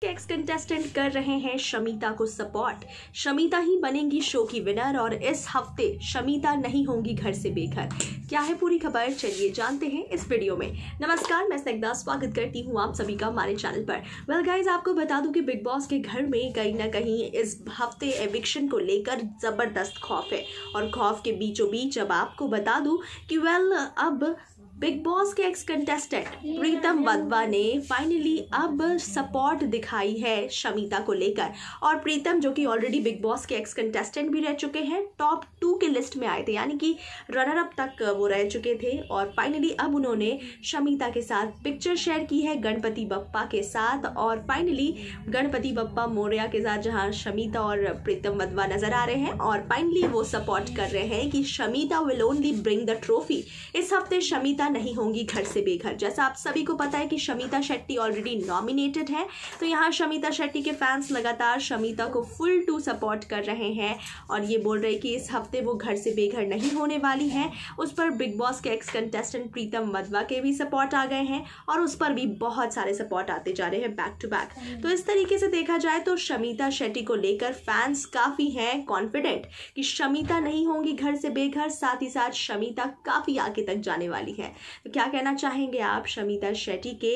के ex contestant कर रहे हैं शमिता को सपोर्ट शमिता ही बनेंगी शो की विनर और इस हफ्ते शमिता नहीं होंगी घर से बेघर क्या है पूरी खबर चलिए जानते हैं इस वीडियो में नमस्कार मैं स्नेगदा स्वागत करती हूं आप सभी का हमारे चैनल पर वेल गाइज आपको बता दूं कि बिग बॉस के घर में कहीं ना कहीं इस हफ्ते एविक्शन को लेकर ज़बरदस्त खौफ है और खौफ के बीचों बीच अब आपको बता दूँ कि वेल अब बिग बॉस के एक्स कंटेस्टेंट प्रीतम वधवा ने फाइनली अब सपोर्ट दिखाई है शमिता को लेकर और प्रीतम जो कि ऑलरेडी बिग बॉस के एक्स कंटेस्टेंट भी रह चुके हैं टॉप टू के लिस्ट में आए थे यानी कि रनर अप तक वो रह चुके थे और फाइनली अब उन्होंने शमिता के साथ पिक्चर शेयर की है गणपति बप्पा के साथ और फाइनली गणपति बप्पा मौर्या के साथ जहाँ शमिता और प्रीतम वधवा नजर आ रहे हैं और फाइनली वो सपोर्ट कर रहे हैं कि Shamita will only bring the trophy इस हफ्ते शमिता शमिता नहीं होंगी घर से बेघर जैसा आप सभी को पता है कि शमिता शेट्टी ऑलरेडी नॉमिनेटेड है तो यहाँ शमिता शेट्टी के फैंस लगातार शमिता को फुल टू सपोर्ट कर रहे हैं और ये बोल रहे कि इस हफ्ते वो घर से बेघर नहीं होने वाली हैं उस पर बिग बॉस के एक्स कंटेस्टेंट प्रीतम वधवा के भी सपोर्ट आ गए हैं और उस पर भी बहुत सारे सपोर्ट आते जा रहे हैं बैक टू बैक तो इस तरीके से देखा जाए तो शमिता शेट्टी को लेकर फैंस काफ़ी हैं कॉन्फिडेंट कि शमिता नहीं होंगी घर से बेघर साथ ही साथ शमिता काफ़ी आगे तक जाने वाली है तो क्या कहना चाहेंगे आप शमिता शेट्टी के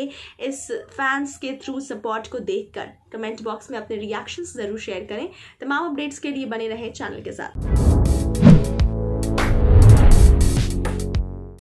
इस फैंस के थ्रू सपोर्ट को देखकर कमेंट बॉक्स में अपने रिएक्शंस ज़रूर शेयर करें तमाम अपडेट्स के लिए बने रहें चैनल के साथ